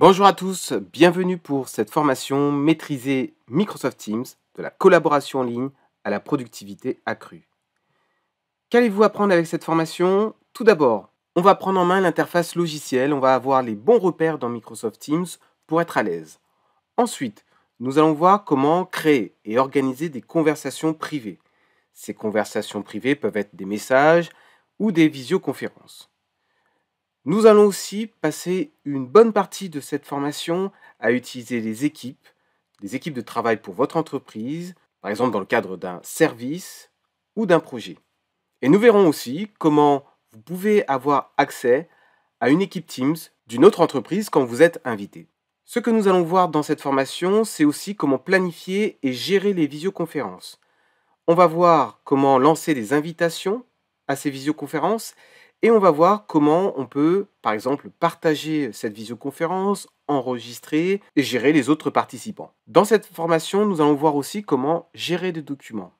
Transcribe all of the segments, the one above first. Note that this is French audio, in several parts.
Bonjour à tous, bienvenue pour cette formation Maîtriser Microsoft Teams de la collaboration en ligne à la productivité accrue. Qu'allez-vous apprendre avec cette formation Tout d'abord, on va prendre en main l'interface logicielle, on va avoir les bons repères dans Microsoft Teams pour être à l'aise. Ensuite, nous allons voir comment créer et organiser des conversations privées. Ces conversations privées peuvent être des messages ou des visioconférences. Nous allons aussi passer une bonne partie de cette formation à utiliser les équipes, les équipes de travail pour votre entreprise, par exemple dans le cadre d'un service ou d'un projet. Et nous verrons aussi comment vous pouvez avoir accès à une équipe Teams d'une autre entreprise quand vous êtes invité. Ce que nous allons voir dans cette formation, c'est aussi comment planifier et gérer les visioconférences. On va voir comment lancer des invitations à ces visioconférences et on va voir comment on peut, par exemple, partager cette visioconférence, enregistrer et gérer les autres participants. Dans cette formation, nous allons voir aussi comment gérer des documents.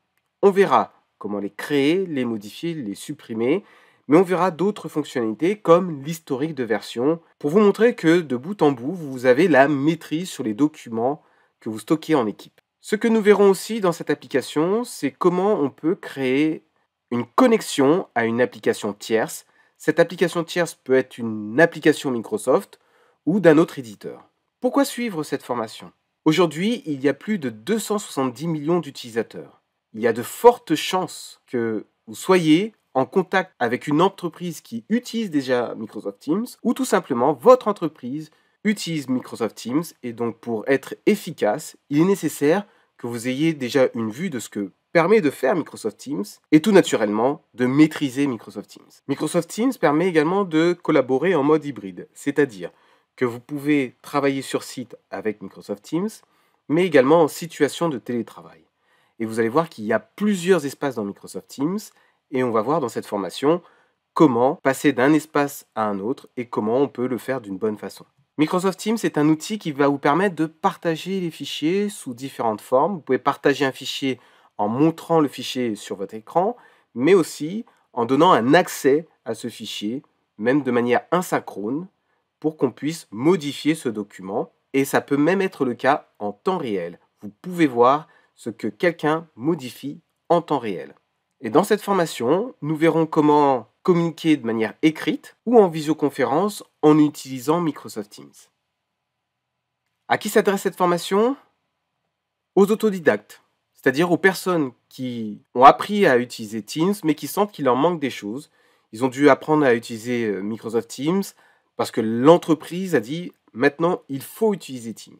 On verra comment les créer, les modifier, les supprimer, mais on verra d'autres fonctionnalités comme l'historique de version pour vous montrer que de bout en bout, vous avez la maîtrise sur les documents que vous stockez en équipe. Ce que nous verrons aussi dans cette application, c'est comment on peut créer une connexion à une application tierce. Cette application tierce peut être une application Microsoft ou d'un autre éditeur. Pourquoi suivre cette formation Aujourd'hui, il y a plus de 270 millions d'utilisateurs. Il y a de fortes chances que vous soyez en contact avec une entreprise qui utilise déjà Microsoft Teams ou tout simplement votre entreprise utilise Microsoft Teams et donc pour être efficace, il est nécessaire que vous ayez déjà une vue de ce que permet de faire Microsoft Teams et tout naturellement de maîtriser Microsoft Teams. Microsoft Teams permet également de collaborer en mode hybride, c'est-à-dire que vous pouvez travailler sur site avec Microsoft Teams, mais également en situation de télétravail. Et vous allez voir qu'il y a plusieurs espaces dans Microsoft Teams, et on va voir dans cette formation comment passer d'un espace à un autre et comment on peut le faire d'une bonne façon. Microsoft Teams est un outil qui va vous permettre de partager les fichiers sous différentes formes. Vous pouvez partager un fichier en montrant le fichier sur votre écran, mais aussi en donnant un accès à ce fichier, même de manière asynchrone, pour qu'on puisse modifier ce document. Et ça peut même être le cas en temps réel. Vous pouvez voir ce que quelqu'un modifie en temps réel. Et dans cette formation, nous verrons comment communiquer de manière écrite ou en visioconférence en utilisant Microsoft Teams. À qui s'adresse cette formation Aux autodidactes c'est-à-dire aux personnes qui ont appris à utiliser Teams, mais qui sentent qu'il leur manque des choses. Ils ont dû apprendre à utiliser euh, Microsoft Teams parce que l'entreprise a dit maintenant il faut utiliser Teams.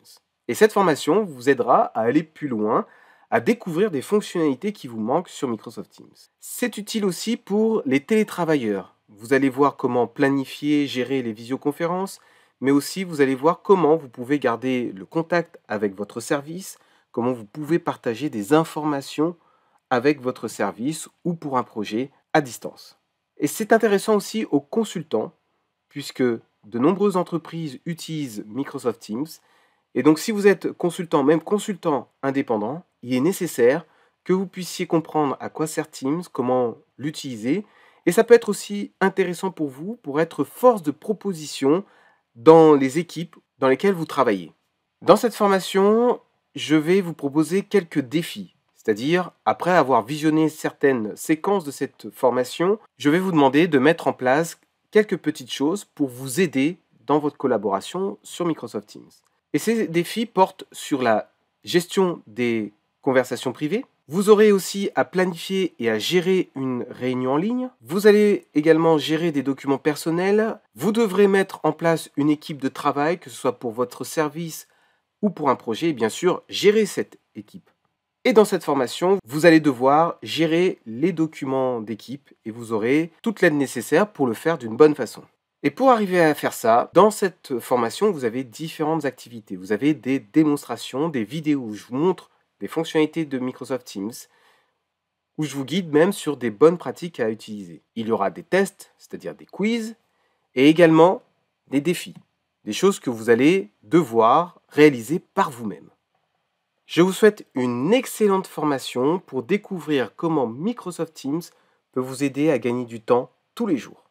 Et cette formation vous aidera à aller plus loin, à découvrir des fonctionnalités qui vous manquent sur Microsoft Teams. C'est utile aussi pour les télétravailleurs. Vous allez voir comment planifier, gérer les visioconférences, mais aussi vous allez voir comment vous pouvez garder le contact avec votre service, comment vous pouvez partager des informations avec votre service ou pour un projet à distance. Et c'est intéressant aussi aux consultants, puisque de nombreuses entreprises utilisent Microsoft Teams. Et donc si vous êtes consultant, même consultant indépendant, il est nécessaire que vous puissiez comprendre à quoi sert Teams, comment l'utiliser. Et ça peut être aussi intéressant pour vous pour être force de proposition dans les équipes dans lesquelles vous travaillez. Dans cette formation, je vais vous proposer quelques défis. C'est-à-dire, après avoir visionné certaines séquences de cette formation, je vais vous demander de mettre en place quelques petites choses pour vous aider dans votre collaboration sur Microsoft Teams. Et ces défis portent sur la gestion des conversations privées. Vous aurez aussi à planifier et à gérer une réunion en ligne. Vous allez également gérer des documents personnels. Vous devrez mettre en place une équipe de travail, que ce soit pour votre service, ou pour un projet bien sûr gérer cette équipe. Et dans cette formation, vous allez devoir gérer les documents d'équipe et vous aurez toute l'aide nécessaire pour le faire d'une bonne façon. Et pour arriver à faire ça, dans cette formation, vous avez différentes activités. Vous avez des démonstrations, des vidéos où je vous montre des fonctionnalités de Microsoft Teams, où je vous guide même sur des bonnes pratiques à utiliser. Il y aura des tests, c'est-à-dire des quiz, et également des défis des choses que vous allez devoir réaliser par vous-même. Je vous souhaite une excellente formation pour découvrir comment Microsoft Teams peut vous aider à gagner du temps tous les jours.